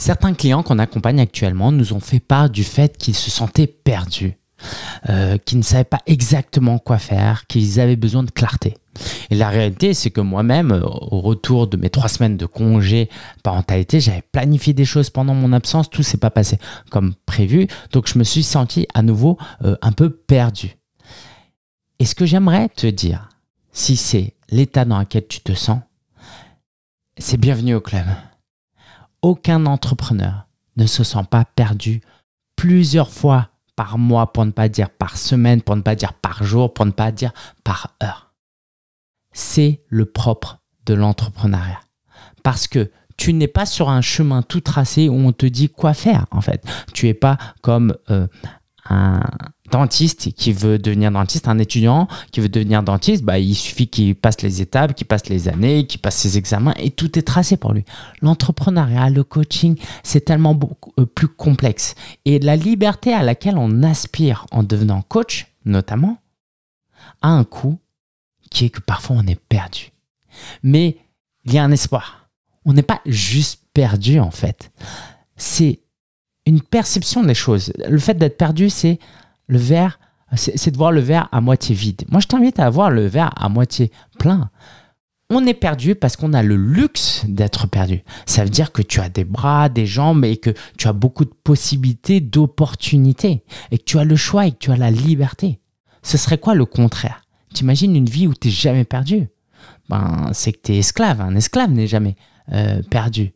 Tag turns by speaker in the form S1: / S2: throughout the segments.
S1: Certains clients qu'on accompagne actuellement nous ont fait part du fait qu'ils se sentaient perdus, euh, qu'ils ne savaient pas exactement quoi faire, qu'ils avaient besoin de clarté. Et la réalité, c'est que moi-même, euh, au retour de mes trois semaines de congé parentalité, j'avais planifié des choses pendant mon absence, tout s'est pas passé comme prévu, donc je me suis senti à nouveau euh, un peu perdu. Et ce que j'aimerais te dire, si c'est l'état dans lequel tu te sens, c'est bienvenue au club. Aucun entrepreneur ne se sent pas perdu plusieurs fois par mois, pour ne pas dire par semaine, pour ne pas dire par jour, pour ne pas dire par heure. C'est le propre de l'entrepreneuriat. Parce que tu n'es pas sur un chemin tout tracé où on te dit quoi faire en fait. Tu n'es pas comme euh, un, dentiste qui veut devenir dentiste, un étudiant qui veut devenir dentiste, bah, il suffit qu'il passe les étapes, qu'il passe les années, qu'il passe ses examens et tout est tracé pour lui. L'entrepreneuriat, le coaching, c'est tellement beaucoup, euh, plus complexe. Et la liberté à laquelle on aspire en devenant coach, notamment, a un coût qui est que parfois on est perdu. Mais il y a un espoir. On n'est pas juste perdu en fait. C'est une perception des choses. Le fait d'être perdu, c'est le verre, c'est de voir le verre à moitié vide. Moi, je t'invite à voir le verre à moitié plein. On est perdu parce qu'on a le luxe d'être perdu. Ça veut dire que tu as des bras, des jambes et que tu as beaucoup de possibilités, d'opportunités et que tu as le choix et que tu as la liberté. Ce serait quoi le contraire T'imagines une vie où t'es jamais perdu ben, c'est que tu es esclave. Un esclave n'est jamais euh, perdu.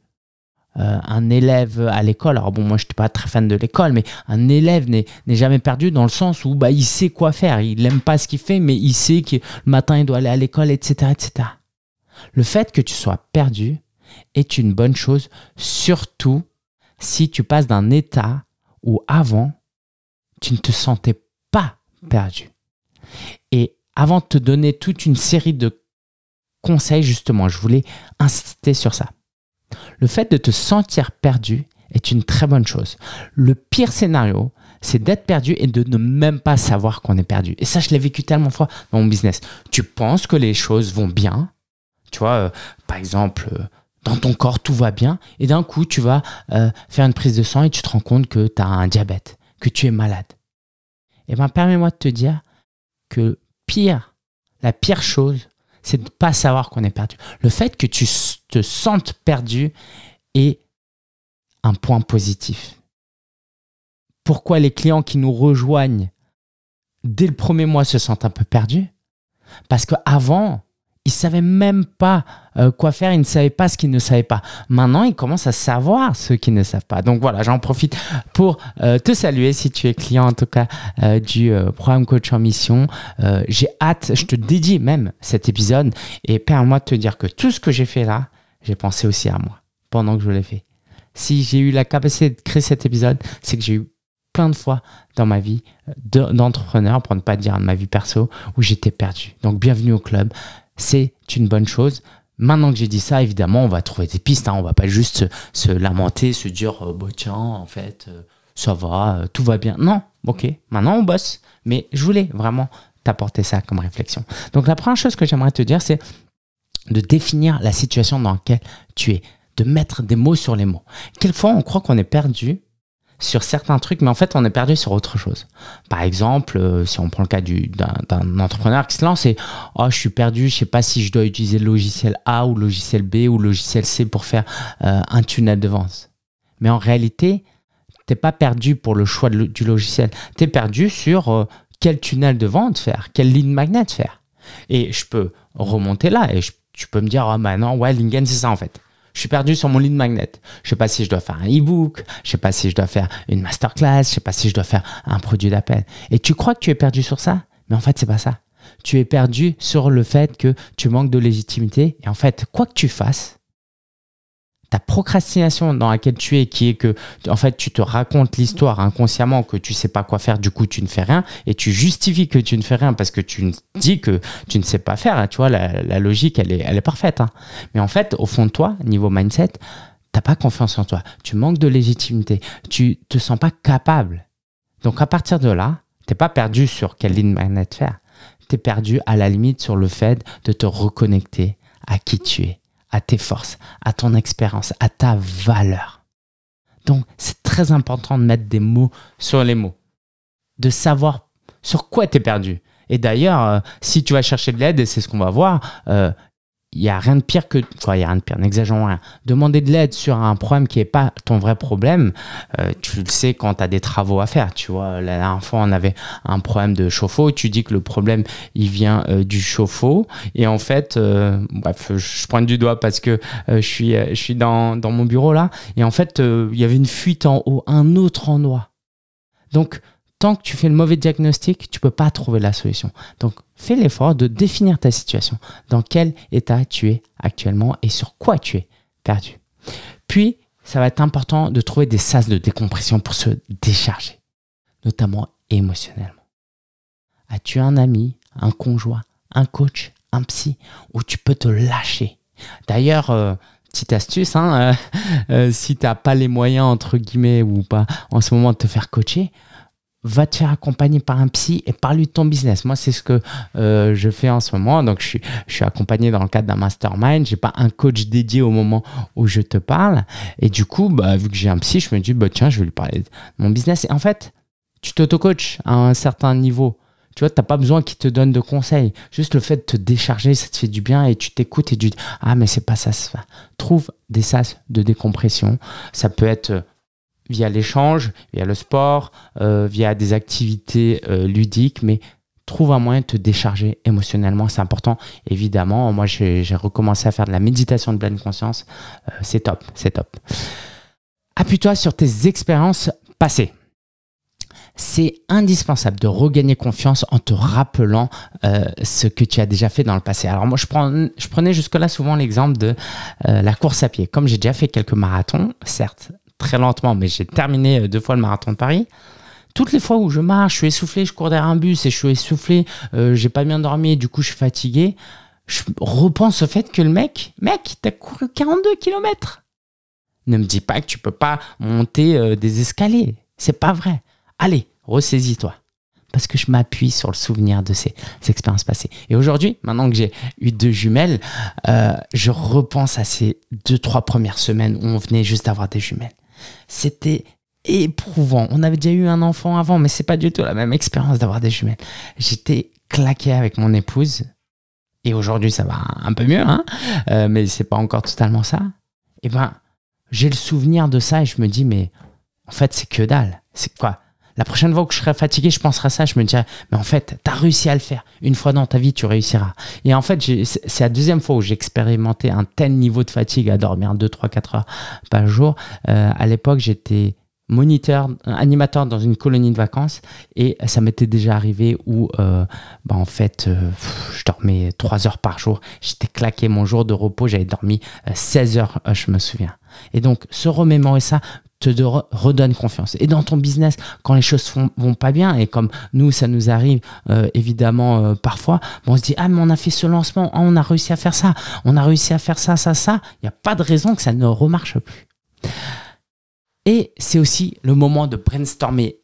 S1: Euh, un élève à l'école, alors bon, moi je n'étais pas très fan de l'école, mais un élève n'est jamais perdu dans le sens où bah, il sait quoi faire, il n'aime pas ce qu'il fait, mais il sait que le matin il doit aller à l'école, etc., etc. Le fait que tu sois perdu est une bonne chose, surtout si tu passes d'un état où avant, tu ne te sentais pas perdu. Et avant de te donner toute une série de conseils, justement, je voulais insister sur ça. Le fait de te sentir perdu est une très bonne chose. Le pire scénario, c'est d'être perdu et de ne même pas savoir qu'on est perdu. Et ça, je l'ai vécu tellement fois dans mon business. Tu penses que les choses vont bien, tu vois, euh, par exemple, euh, dans ton corps, tout va bien, et d'un coup, tu vas euh, faire une prise de sang et tu te rends compte que tu as un diabète, que tu es malade. Eh bien, permets-moi de te dire que pire, la pire chose c'est de ne pas savoir qu'on est perdu. Le fait que tu te sentes perdu est un point positif. Pourquoi les clients qui nous rejoignent dès le premier mois se sentent un peu perdus Parce qu'avant, ils savaient même pas euh, quoi faire, ils ne savaient pas ce qu'ils ne savaient pas. Maintenant, ils commencent à savoir ce qu'ils ne savent pas. Donc voilà, j'en profite pour euh, te saluer si tu es client en tout cas euh, du programme Coach en Mission. j'ai hâte, je te dédie même cet épisode et permets-moi de te dire que tout ce que j'ai fait là, j'ai pensé aussi à moi pendant que je l'ai fait. Si j'ai eu la capacité de créer cet épisode, c'est que j'ai eu plein de fois dans ma vie d'entrepreneur, pour ne pas dire de ma vie perso, où j'étais perdu. Donc bienvenue au club c'est une bonne chose. Maintenant que j'ai dit ça, évidemment, on va trouver des pistes. On hein. On va pas juste se, lamenter, se dire, oh, tiens, en fait, euh, ça va, euh, tout va bien. Non, ok, maintenant on bosse. Mais je voulais vraiment t'apporter ça comme réflexion. Donc la première chose que j'aimerais te dire, c'est de définir la situation dans laquelle tu es, de mettre des mots sur les mots. Quelquefois, on croit qu'on est perdu sur certains trucs, mais en fait, on est perdu sur autre chose. Par exemple, euh, si on prend le cas d'un entrepreneur qui se lance et Oh, je suis perdu, je sais pas si je dois utiliser le logiciel A ou le logiciel B ou le logiciel C pour faire euh, un tunnel de vente. Mais en réalité, tu n'es pas perdu pour le choix du logiciel. Tu es perdu sur euh, quel tunnel de vente faire, quelle ligne magnète faire. Et je peux remonter là et tu peux me dire oh, ah, maintenant, bah ouais, c'est ça en fait. Je suis perdu sur mon de magnet. Je sais pas si je dois faire un e-book, je sais pas si je dois faire une masterclass, je sais pas si je dois faire un produit d'appel. Et tu crois que tu es perdu sur ça, mais en fait, c'est pas ça. Tu es perdu sur le fait que tu manques de légitimité. Et en fait, quoi que tu fasses, ta procrastination dans laquelle tu es, qui est que, en fait, tu te racontes l'histoire inconsciemment que tu sais pas quoi faire, du coup, tu ne fais rien, et tu justifies que tu ne fais rien parce que tu dis que tu ne sais pas faire. Hein, tu vois, la, logique, elle est, elle est parfaite. Hein. Mais en fait, au fond de toi, niveau mindset, t'as pas confiance en toi. Tu manques de légitimité. Tu te sens pas capable. Donc, à partir de là, tu t'es pas perdu sur quelle ligne magnète faire. T'es perdu à la limite sur le fait de te reconnecter à qui tu es à tes forces, à ton expérience, à ta valeur. Donc, c'est très important de mettre des mots sur les mots, de savoir sur quoi tu es perdu. Et d'ailleurs, euh, si tu vas chercher de l'aide, et c'est ce qu'on va voir, euh, il n'y a rien de pire que. Enfin, il n'y a rien de pire, n'exagérons rien. Demander de l'aide sur un problème qui n'est pas ton vrai problème, euh, tu le sais quand tu as des travaux à faire. Tu vois, la dernière fois, on avait un problème de chauffe-eau. Tu dis que le problème, il vient euh, du chauffe-eau. Et en fait, euh, bref, je pointe du doigt parce que je suis, je suis dans, dans, mon bureau là. Et en fait, il y avait une fuite en haut, un autre en endroit. Donc, tant que tu fais le mauvais diagnostic, tu peux pas trouver la solution. Donc, fais l'effort de définir ta situation, dans quel état tu es actuellement et sur quoi tu es perdu. Puis, ça va être important de trouver des sas de décompression pour se décharger, notamment émotionnellement. As-tu un ami, un conjoint, un coach, un psy où tu peux te lâcher D'ailleurs, euh, petite astuce, hein, euh, si tu n'as pas les moyens, entre guillemets, ou pas en ce moment de te faire coacher, va te faire accompagner par un psy et parle-lui de ton business. Moi, c'est ce que euh, je fais en ce moment. Donc, je suis, accompagné dans le cadre d'un mastermind. Je n'ai pas un coach dédié au moment où je te parle. Et du coup, bah, vu que j'ai un psy, je me dis, bah, tiens, je vais lui parler de mon business. Et en fait, tu t'auto-coaches à un certain niveau. Tu vois, tu t'as pas besoin qu'il te donne de conseils. Juste le fait de te décharger, ça te fait du bien et tu t'écoutes et tu dis, ah, mais c'est pas ça, ça. Trouve des sas de décompression. Ça peut être via l'échange, via le sport, euh, via des activités euh, ludiques, mais trouve un moyen de te décharger émotionnellement, c'est important. Évidemment, moi j'ai recommencé à faire de la méditation de pleine conscience, euh, c'est top, c'est top. Appuie-toi sur tes expériences passées. C'est indispensable de regagner confiance en te rappelant ce que tu as déjà fait dans le passé. Alors moi, je, je prenais jusque-là souvent l'exemple de la course à pied. Comme j'ai déjà fait quelques marathons, certes, très lentement, mais j'ai terminé euh, deux fois le marathon de Paris. Toutes les fois où je marche, je suis essoufflé, je cours derrière un bus et je suis essoufflé, Je euh, j'ai pas bien dormi, du coup je suis fatigué. Je repense au fait que le mec, mec, t'as couru 42 km. Ne me dis pas que tu peux pas monter euh, des escaliers. C'est pas vrai. Allez, ressaisis-toi parce que je m'appuie sur le souvenir de ces, expériences passées. Et aujourd'hui, maintenant que j'ai eu deux jumelles, je repense à ces deux, trois premières semaines où on venait juste d'avoir des jumelles. C'était éprouvant. On avait déjà eu un enfant avant, mais c'est pas du tout la même expérience d'avoir des jumelles. J'étais claqué avec mon épouse. Et aujourd'hui, ça va un peu mieux, hein euh, mais c'est pas encore totalement ça. Et eh ben, j'ai le souvenir de ça et je me dis, mais en fait, c'est que dalle. C'est quoi la prochaine fois que je serai fatigué, je penserai à ça. Je me dirai, mais en fait, tu as réussi à le faire. Une fois dans ta vie, tu réussiras. Et en fait, c'est la deuxième fois où j'ai expérimenté un tel niveau de fatigue à dormir 2, 3, 4 heures par jour. Euh, à l'époque, j'étais moniteur, euh, animateur dans une colonie de vacances et ça m'était déjà arrivé où euh, bah, en fait je dormais 3 heures par jour, j'étais claqué mon jour de repos, j'avais dormi 16 heures, je me souviens. Et donc ce se et ça, te de redonne confiance. Et dans ton business, quand les choses vont pas bien, et comme nous, ça nous arrive euh, évidemment euh, parfois, on se dit Ah, mais on a fait ce lancement, ah, on a réussi à faire ça, on a réussi à faire ça, ça, ça. Il n'y a pas de raison que ça ne remarche plus. Et c'est aussi le moment de brainstormer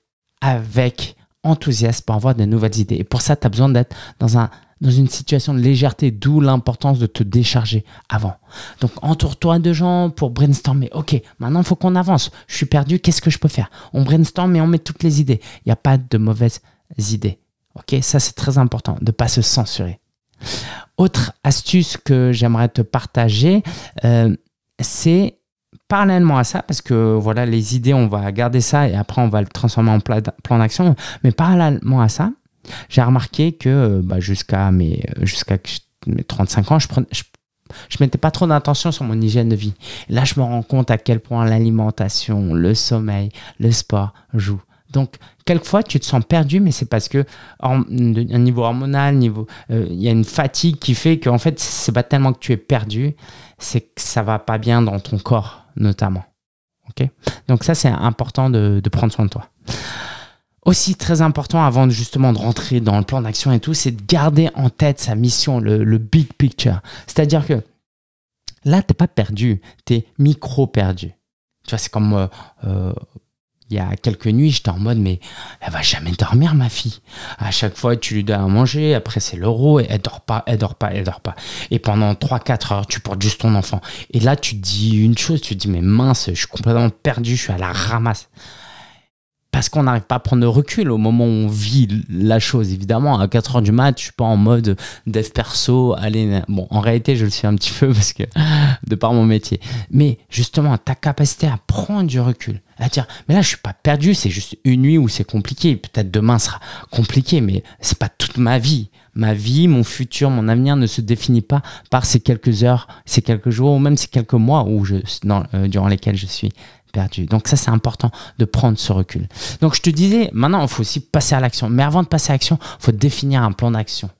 S1: avec enthousiasme pour avoir de nouvelles idées. Et pour ça, tu as besoin d'être dans un dans une situation de légèreté, d'où l'importance de te décharger avant. Donc entoure-toi de gens pour brainstormer. Ok, maintenant il faut qu'on avance. Je suis perdu, qu'est-ce que je peux faire On brainstorm et on met toutes les idées. Il n'y a pas de mauvaises idées. Ok, ça c'est très important de ne pas se censurer. Autre astuce que j'aimerais te partager, euh, c'est parallèlement à ça, parce que voilà, les idées, on va garder ça et après on va le transformer en plan d'action, mais parallèlement à ça, j'ai remarqué que euh, bah, jusqu'à mes, euh, mes 35 ans, je ne je, mettais pas trop d'attention sur mon hygiène de vie. Là, je me rends compte à quel point l'alimentation, le sommeil, le sport jouent. Donc, quelquefois, tu te sens perdu, mais c'est parce que, un niveau hormonal, niveau, euh, il y a une fatigue qui fait qu'en fait, c'est pas tellement que tu es perdu, c'est que ça va pas bien dans ton corps, notamment. Donc, ça, c'est important de prendre soin de toi. Aussi très important avant justement de rentrer dans le plan d'action et tout, c'est de garder en tête sa mission, le, big picture. C'est-à-dire que là, tu t'es pas perdu, t'es micro perdu. Tu vois, c'est comme euh, euh, il y a quelques nuits, j'étais en mode, mais elle va jamais dormir, ma fille. À chaque fois, tu lui donnes à manger, après c'est l'euro, et elle dort pas, elle dort pas, elle dort pas. Et pendant 3-4 heures, tu portes juste ton enfant. Et là, tu dis une chose, tu te dis, mais mince, je suis complètement perdu, je suis à la ramasse parce qu'on n'arrive pas à prendre de recul au moment où on vit la chose. Évidemment, à 4 heures du mat, je suis pas en mode dev perso, allez. Bon, en réalité, je le suis un petit peu parce que de par mon métier. Mais justement, ta capacité à prendre du recul, à dire, mais là, je suis pas perdu, c'est juste une nuit où c'est compliqué. Peut-être demain sera compliqué, mais c'est pas toute ma vie. Ma vie, mon futur, mon avenir ne se définit pas par ces quelques heures, ces quelques jours ou même ces quelques mois où je, euh, durant lesquels je suis perdu. Donc ça, c'est important de prendre ce recul. Donc je te disais, maintenant, il faut aussi passer à l'action. Mais avant de passer à l'action, il faut définir un plan d'action.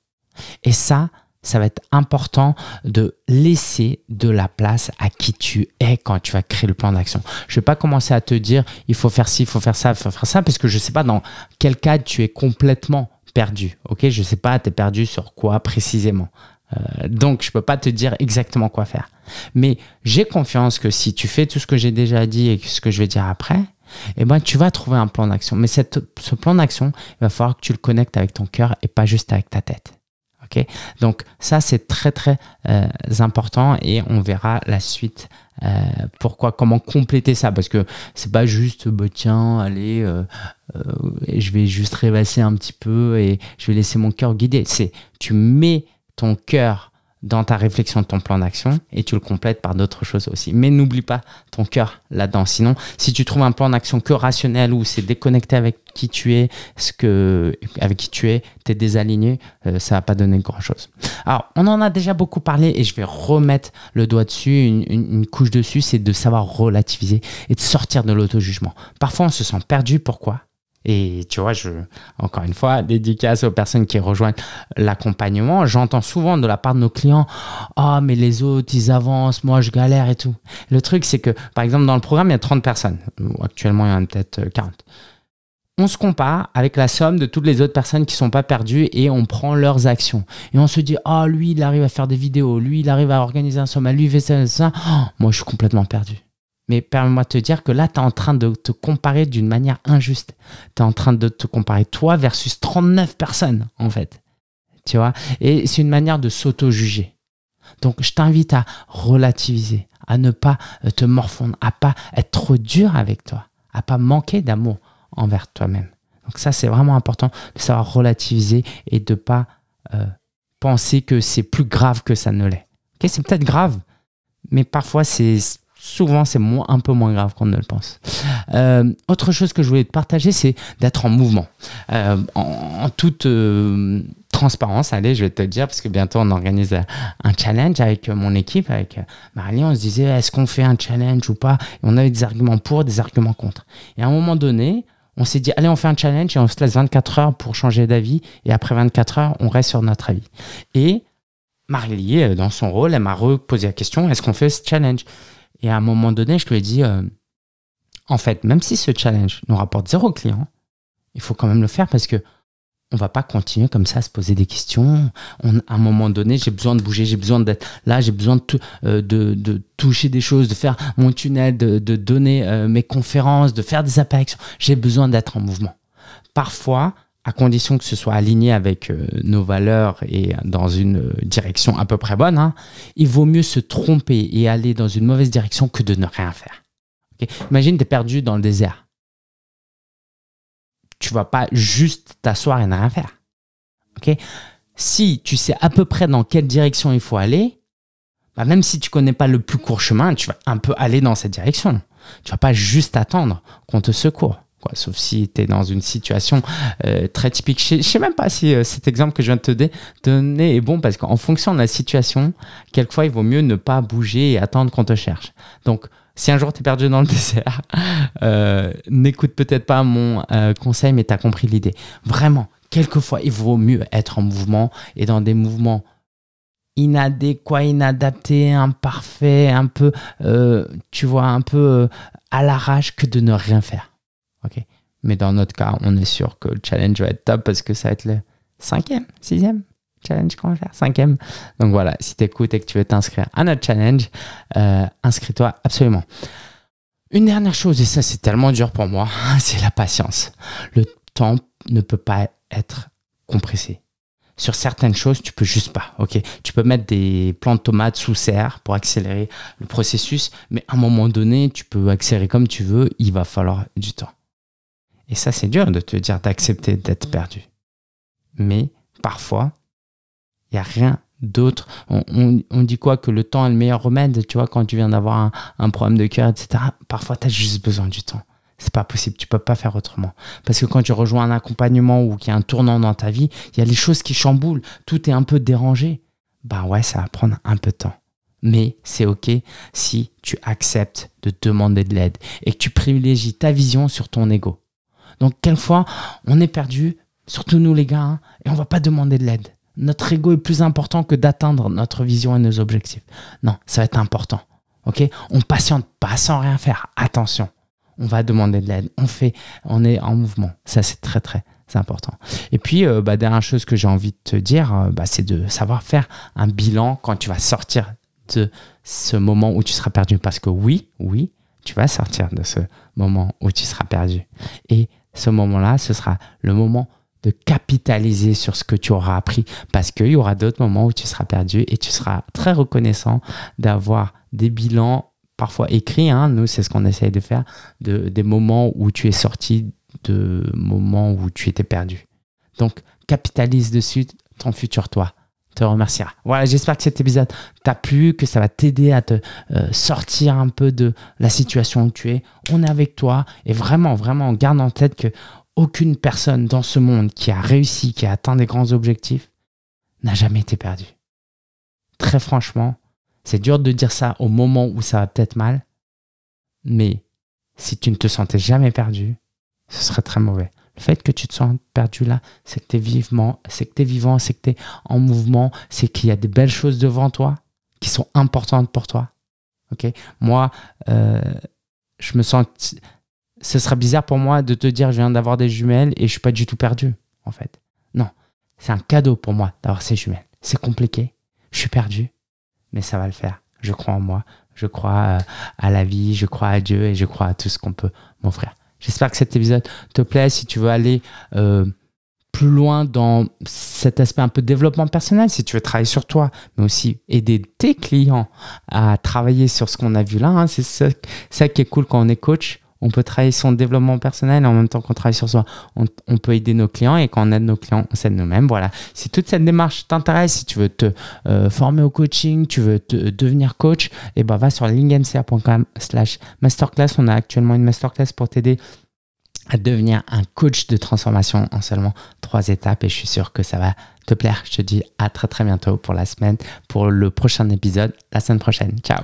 S1: Et ça, ça va être important de laisser de la place à qui tu es quand tu vas créer le plan d'action. Je ne vais pas commencer à te dire, il faut faire ci, il faut faire ça, il faut faire ça, parce que je ne sais pas dans quel cas tu es complètement perdu. Ok, je ne sais pas, tu es perdu sur quoi précisément. Euh, donc, je peux pas te dire exactement quoi faire. Mais j'ai confiance que si tu fais tout ce que j'ai déjà dit et ce que je vais dire après, eh ben, tu vas trouver un plan d'action. Mais cette, ce plan d'action, il va falloir que tu le connectes avec ton cœur et pas juste avec ta tête. Okay Donc ça, c'est très très euh, important et on verra la suite. Euh, pourquoi, comment compléter ça Parce que c'est pas juste, bah, tiens, allez, je vais juste rêvasser un petit peu et je vais laisser mon cœur guider. C'est, tu mets ton cœur dans ta réflexion de ton plan d'action et tu le complètes par d'autres choses aussi. Mais n'oublie pas ton cœur là-dedans. Sinon, si tu trouves un plan d'action que rationnel ou c'est déconnecté avec qui tu es, ce que, avec qui tu es, tu désaligné, euh, ça va pas donner grand-chose. Alors, on en a déjà beaucoup parlé et je vais remettre le doigt dessus, une couche dessus, c'est de savoir relativiser et de sortir de l'auto-jugement. Parfois, on se sent perdu. Pourquoi et tu vois, je, encore une fois, dédicace aux personnes qui rejoignent l'accompagnement. J'entends souvent de la part de nos clients Ah, mais les autres, ils avancent, moi, je galère et tout. Le truc, c'est que, par exemple, dans le programme, il y a 30 personnes. Actuellement, il y en a peut-être 40. Euh, on se compare avec la somme de toutes les autres personnes qui ne sont pas perdues et on prend leurs actions. Et on se dit Ah, lui, il arrive à faire des vidéos, lui, il arrive à organiser un sommet, lui, il fait ça, oh, moi, je suis complètement perdu. Mais permets-moi de te dire que là, tu es en train de te comparer d'une manière injuste. Tu es en train de te comparer toi versus 39 personnes, en fait. Tu vois Et c'est une manière de s'auto-juger. Donc, je t'invite à relativiser, à ne pas euh, te morfondre, à pas être trop dur avec toi, à pas manquer d'amour envers toi-même. Donc ça, c'est vraiment important de savoir relativiser et de ne pas euh, penser que c'est plus grave que ça ne l'est. c'est peut-être grave, mais parfois c'est souvent c'est un peu moins grave qu'on ne le pense. Euh, autre chose que je voulais te partager, c'est d'être en mouvement. Euh, en, toute euh, transparence, allez, je vais te le dire, parce que bientôt on organise un challenge avec mon équipe, avec Marie. on se disait est-ce qu'on fait un challenge ou pas et On avait des arguments pour, des arguments contre. Et à un moment donné, on s'est dit, allez, on fait un challenge et on se laisse 24 heures pour changer d'avis. Et après 24 heures, on reste sur notre avis. Et Marie, dans son rôle, elle m'a reposé la question, est-ce qu'on fait ce challenge et à un moment donné, je lui ai dit, euh, en fait, même si ce challenge nous rapporte zéro client, il faut quand même le faire parce que on va pas continuer comme ça à se poser des questions. On, à un moment donné, j'ai besoin de bouger, j'ai besoin d'être là, j'ai besoin de, euh, de, de, toucher des choses, de faire mon tunnel, de, de donner euh, mes conférences, de faire des apparitions. J'ai besoin d'être en mouvement. Parfois, à condition que ce soit aligné avec euh, nos valeurs et dans une euh, direction à peu près bonne, hein, il vaut mieux se tromper et aller dans une mauvaise direction que de ne rien faire. Imagine, tu es perdu dans le désert. Tu vas pas juste t'asseoir et ne rien faire. si tu sais à peu près dans quelle direction il faut aller, bah, même si tu connais pas le plus court chemin, tu vas un peu aller dans cette direction. Tu vas pas juste attendre qu'on te secoue sauf si tu es dans une situation euh, très typique. Je ne sais même pas si euh, cet exemple que je viens de te donner est bon, parce qu'en fonction de la situation, quelquefois, il vaut mieux ne pas bouger et attendre qu'on te cherche. Donc, si un jour tu es perdu dans le désert, euh, n'écoute peut-être pas mon conseil, mais tu as compris l'idée. Vraiment, quelquefois, il vaut mieux être en mouvement et dans des mouvements inadéquats, inadaptés, imparfaits, un peu, tu vois, un peu à l'arrache que de ne rien faire. OK. Mais dans notre cas, on est sûr que le challenge va être top parce que ça va être le cinquième, sixième challenge qu'on va faire, cinquième. Donc voilà, si tu écoutes et que tu veux t'inscrire à notre challenge, euh, inscris-toi absolument. Une dernière chose, et ça c'est tellement dur pour moi, c'est la patience. Le temps ne peut pas être compressé. Sur certaines choses, tu peux juste pas. Ok, tu peux mettre des plants de tomates sous serre pour accélérer le processus, mais à un moment donné, tu peux accélérer comme tu veux. Il va falloir du temps. Et ça, c'est dur de te dire d'accepter d'être perdu. Mais parfois, il n'y a rien d'autre. On, dit quoi Que le temps est le meilleur remède, tu vois, quand tu viens d'avoir un, problème de cœur, etc. Parfois, tu as juste besoin du temps. C'est pas possible, tu peux pas faire autrement. Parce que quand tu rejoins un accompagnement ou qu'il y a un tournant dans ta vie, il y a les choses qui chamboulent, tout est un peu dérangé. Ben ouais, ça va prendre un peu de temps. Mais c'est OK si tu acceptes de demander de l'aide et que tu privilégies ta vision sur ton ego. Donc, quelquefois, on est perdu, surtout nous les gars, hein, et on va pas demander de l'aide. Notre ego est plus important que d'atteindre notre vision et nos objectifs. Non, ça va être important. OK On patiente pas sans rien faire. Attention. On va demander de l'aide. On fait on est en mouvement. Ça c'est très très important. Et puis, euh, bah, dernière chose que j'ai envie de te dire, euh, bah, c'est de savoir faire un bilan quand tu vas sortir de ce moment où tu seras perdu. Parce que oui, oui, tu vas sortir de ce moment où tu seras perdu. Et ce moment-là, ce sera le moment de capitaliser sur ce que tu auras appris parce qu'il y aura d'autres moments où tu seras perdu et tu seras très reconnaissant d'avoir des bilans parfois écrits. Hein. nous, c'est ce qu'on essaye de faire, de, des moments où tu es sorti, de moments où tu étais perdu. Donc, capitalise dessus ton futur toi te remerciera. Voilà, j'espère que cet épisode t'a plu, que ça va t'aider à te euh, sortir un peu de la situation où tu es. On est avec toi et vraiment, vraiment, garde en tête que aucune personne dans ce monde qui a réussi, qui a atteint des grands objectifs, n'a jamais été perdue. Très franchement, c'est dur de dire ça au moment où ça va peut-être mal, mais si tu ne te sentais jamais perdu, ce serait très mauvais. Le fait que tu te sens perdu là, c'est que tu es vivement, c'est que tu es vivant, c'est que tu es en mouvement, c'est qu'il y a des belles choses devant toi qui sont importantes pour toi. Ok Moi, euh, je me sens. Ce sera bizarre pour moi de te dire je viens d'avoir des jumelles et je suis pas du tout perdu, en fait. Non, c'est un cadeau pour moi d'avoir ces jumelles. C'est compliqué, je suis perdu, mais ça va le faire. Je crois en moi, je crois euh, à la vie, je crois à Dieu et je crois à tout ce qu'on peut m'offrir. J'espère que cet épisode te plaît. Si tu veux aller euh, plus loin dans cet aspect un peu de développement personnel, si tu veux travailler sur toi, mais aussi aider tes clients à travailler sur ce qu'on a vu là, hein, c'est ça, qui est cool quand on est coach on peut travailler son développement personnel et en même temps qu'on travaille sur soi, on, peut aider nos clients et quand on aide nos clients, on s'aide nous-mêmes. Voilà. Si toute cette démarche t'intéresse, si tu veux te euh, former au coaching, tu veux te, devenir coach, et eh ben va sur linkmca.com slash masterclass. On a actuellement une masterclass pour t'aider à devenir un coach de transformation en seulement trois étapes et je suis sûr que ça va te plaire. Je te dis à très très bientôt pour la semaine, pour le prochain épisode, la semaine prochaine. Ciao